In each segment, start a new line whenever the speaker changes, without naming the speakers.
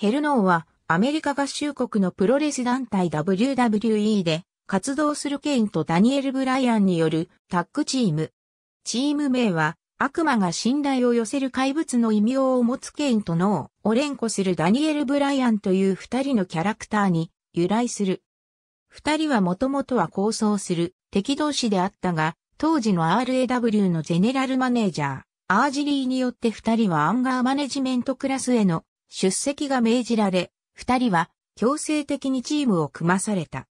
ヘルノーはアメリカ合衆国のプロレス団体 WWE で活動するケインとダニエル・ブライアンによるタッグチーム。チーム名は悪魔が信頼を寄せる怪物の異名を持つケインとノーを連呼するダニエル・ブライアンという二人のキャラクターに由来する。二人はもともとは構想する敵同士であったが、当時の RAW のゼネラルマネージャー、アージリーによって二人はアンガーマネジメントクラスへの出席が命じられ、二人は強制的にチームを組まされた。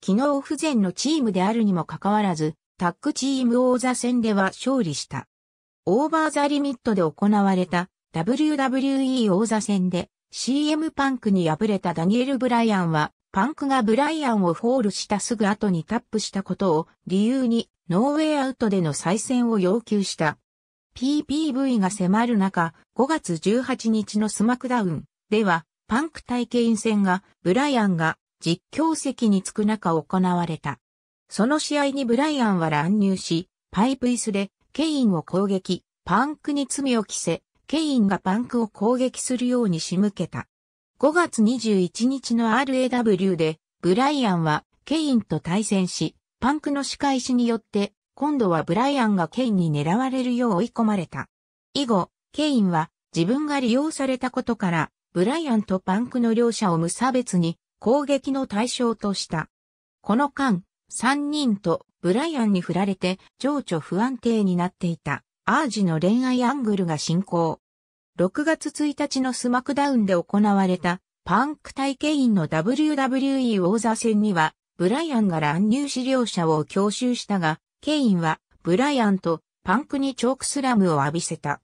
機能不全のチームであるにもかかわらず、タッグチーム王座戦では勝利した。オーバーザリミットで行われた WWE 王座戦で CM パンクに敗れたダニエル・ブライアンは、パンクがブライアンをフォールしたすぐ後にタップしたことを理由にノーウェイアウトでの再戦を要求した。PPV が迫る中、5月18日のスマクダウンでは、パンク体験戦が、ブライアンが実況席に着く中行われた。その試合にブライアンは乱入し、パイプ椅子でケインを攻撃、パンクに罪を着せ、ケインがパンクを攻撃するように仕向けた。5月21日の RAW で、ブライアンはケインと対戦し、パンクの仕返しによって今度はブライアンがケインに狙われるよう追い込まれた。以後、ケインは自分が利用されたことから、ブライアンとパンクの両者を無差別に攻撃の対象とした。この間、三人とブライアンに振られて情緒不安定になっていたアージの恋愛アングルが進行。6月1日のスマクダウンで行われたパンク対ケインの WWE 王座戦にはブライアンが乱入資料者を強襲したがケインは、ブライアンとパンクにチョークスラムを浴びせた。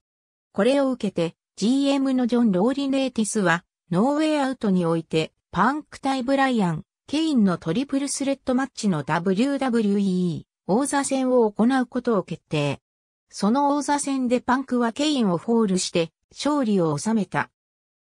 これを受けて、GM のジョン・ローリネーティスは、ノーウェイアウトにおいて、パンク対ブライアン、ケインのトリプルスレッドマッチの WWE 王座戦を行うことを決定。その王座戦でパンクはケインをフォールして勝利を収めた。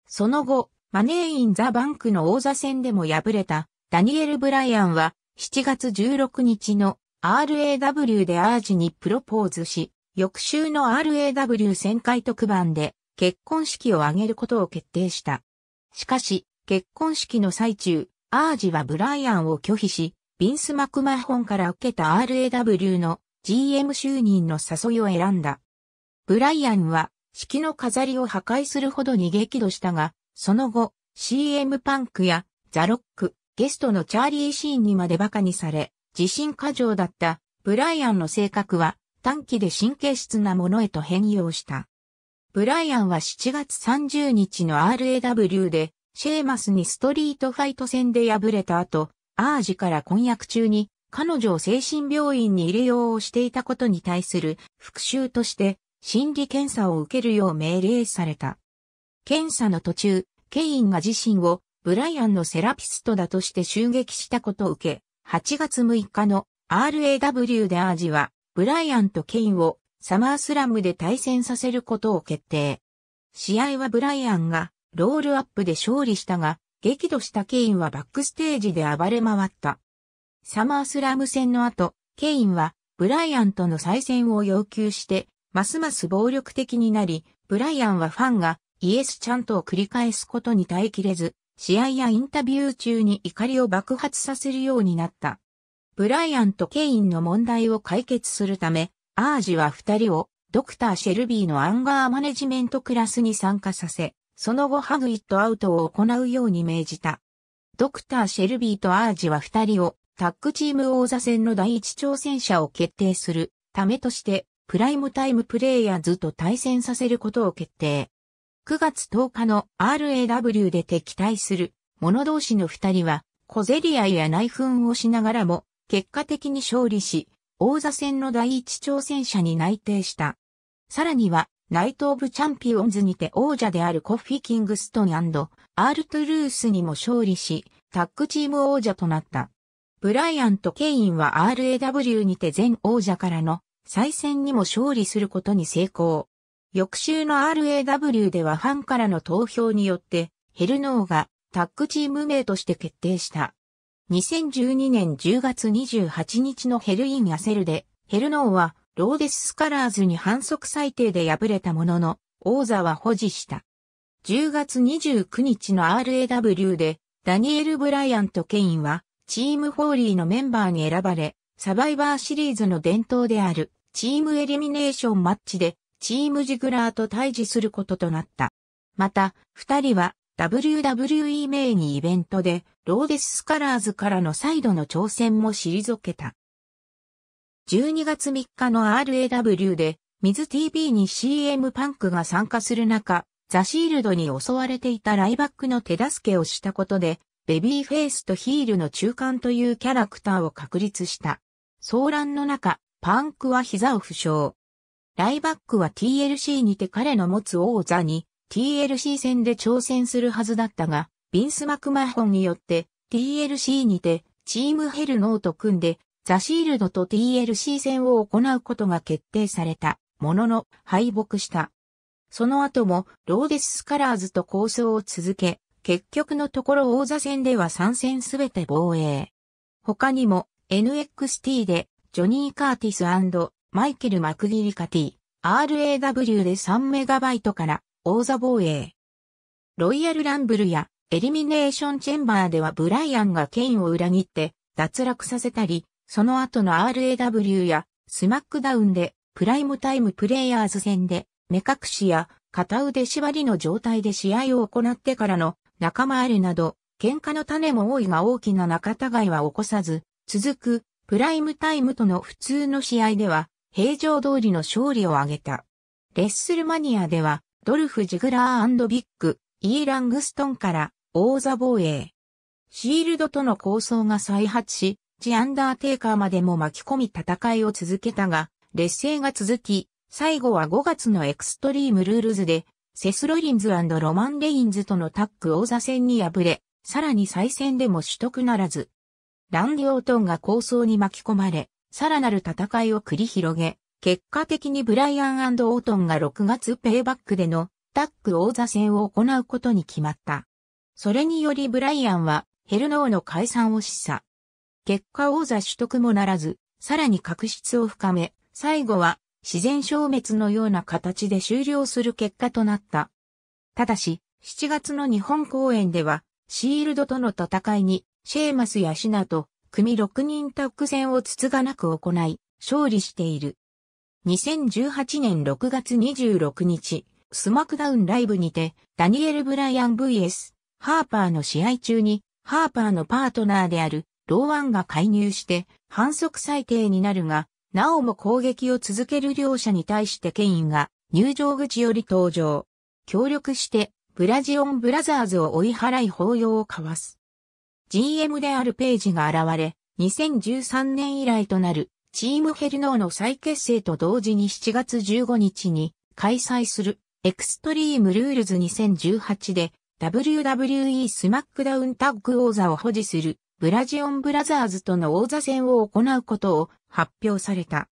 その後、マネーイン・ザ・バンクの王座戦でも敗れたダニエル・ブライアンは7月16日の RAW でアージにプロポーズし、翌週の RAW 旋回特番で結婚式を挙げることを決定した。しかし、結婚式の最中、アージはブライアンを拒否し、ビンス・マクマホンから受けた RAW の GM 就任の誘いを選んだ。ブライアンは式の飾りを破壊するほどに激怒したが、その後、CM パンクやザ・ロック、ゲストのチャーリー・シーンにまで馬鹿にされ、自信過剰だったブライアンの性格は短期で神経質なものへと変容した。ブライアンは7月30日の RAW でシェーマスにストリートファイト戦で敗れた後、アージから婚約中に彼女を精神病院に入れようをしていたことに対する復讐として心理検査を受けるよう命令された。検査の途中、ケインが自身をブライアンのセラピストだとして襲撃したことを受け、8月6日の RAW でアージは、ブライアンとケインをサマースラムで対戦させることを決定。試合はブライアンがロールアップで勝利したが、激怒したケインはバックステージで暴れ回った。サマースラム戦の後、ケインはブライアンとの再戦を要求して、ますます暴力的になり、ブライアンはファンがイエスちゃんとを繰り返すことに耐えきれず、試合やインタビュー中に怒りを爆発させるようになった。ブライアンとケインの問題を解決するため、アージは二人をドクター・シェルビーのアンガーマネジメントクラスに参加させ、その後ハグイットアウトを行うように命じた。ドクター・シェルビーとアージは二人をタッグチーム王座戦の第一挑戦者を決定するためとして、プライムタイムプレイヤーズと対戦させることを決定。9月10日の RAW で敵対する者同士の二人は小競り合いや内紛をしながらも結果的に勝利し、王座戦の第一挑戦者に内定した。さらには、ナイト・オブ・チャンピオンズにて王者であるコッフィ・キングストンアール・トゥルースにも勝利し、タッグチーム王者となった。ブライアンとケインは RAW にて全王者からの再戦にも勝利することに成功。翌週の RAW ではファンからの投票によって、ヘルノーがタッグチーム名として決定した。2012年10月28日のヘルインアセルで、ヘルノーはローデススカラーズに反則裁定で敗れたものの、王座は保持した。10月29日の RAW で、ダニエル・ブライアント・ケインは、チーム・ホーリーのメンバーに選ばれ、サバイバーシリーズの伝統である、チームエリミネーションマッチで、チーム・ジグラーと対峙することとなった。また、二人は WWE 名にイベントで、ローデス・スカラーズからの再度の挑戦も退けた。12月3日の RAW で、ミズ TV に CM パンクが参加する中、ザ・シールドに襲われていたライバックの手助けをしたことで、ベビーフェイスとヒールの中間というキャラクターを確立した。騒乱の中、パンクは膝を負傷。ライバックは TLC にて彼の持つ王座に TLC 戦で挑戦するはずだったが、ビンス・マクマホンによって TLC にてチームヘルノーと組んでザ・シールドと TLC 戦を行うことが決定されたものの敗北した。その後もローデス・スカラーズと構想を続け、結局のところ王座戦では3戦すべて防衛。他にも NXT でジョニー・カーティスマイケル・マクギリカティ、RAW で 3MB から王座防衛。ロイヤル・ランブルやエリミネーション・チェンバーではブライアンがケインを裏切って脱落させたり、その後の RAW やスマックダウンでプライムタイムプレイヤーズ戦で目隠しや片腕縛りの状態で試合を行ってからの仲間あれなど、喧嘩の種も多いが大きな仲違いは起こさず、続くプライムタイムとの普通の試合では平常通りの勝利を挙げた。レッスルマニアでは、ドルフ・ジグラービッグ、イーラングストンから王座防衛。シールドとの構想が再発し、ジ・アンダーテイカーまでも巻き込み戦いを続けたが、劣勢が続き、最後は5月のエクストリームルールズで、セス・ロリンズロマン・レインズとのタッグ王座戦に敗れ、さらに再戦でも取得ならず。ランディ・オートンが構想に巻き込まれ、さらなる戦いを繰り広げ、結果的にブライアンオートンが6月ペイバックでのタック王座戦を行うことに決まった。それによりブライアンはヘルノーの解散を示唆。結果王座取得もならず、さらに確執を深め、最後は自然消滅のような形で終了する結果となった。ただし、7月の日本公演では、シールドとの戦いに、シェーマスやシナと組6人タッグ戦をつつがなく行い、勝利している。2018年6月26日、スマクダウンライブにて、ダニエル・ブライアン VS、ハーパーの試合中に、ハーパーのパートナーである、ローワンが介入して、反則裁定になるが、なおも攻撃を続ける両者に対してケインが、入場口より登場。協力して、ブラジオン・ブラザーズを追い払い抱擁を交わす。GM であるページが現れ、2013年以来となるチームヘルノーの再結成と同時に7月15日に開催するエクストリームルールズ2018で WWE スマックダウンタッグ王座を保持するブラジオンブラザーズとの王座戦を行うことを発表された。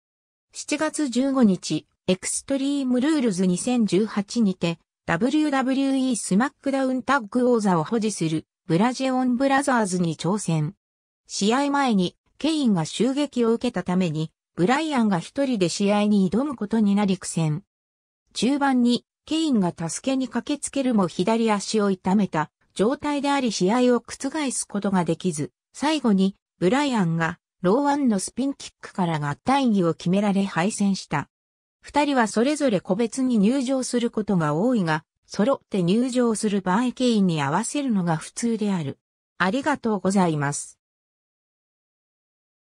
7月15日、エクストリームルールズ2018にて WWE スマックダウンタッグ王座を保持するブラジオンブラザーズに挑戦。試合前にケインが襲撃を受けたために、ブライアンが一人で試合に挑むことになり苦戦。中盤にケインが助けに駆けつけるも左足を痛めた状態であり試合を覆すことができず、最後にブライアンがローワンのスピンキックから合体技を決められ敗戦した。二人はそれぞれ個別に入場することが多いが、揃って入場する場合経緯に合わせるのが普通である。ありがとうございます。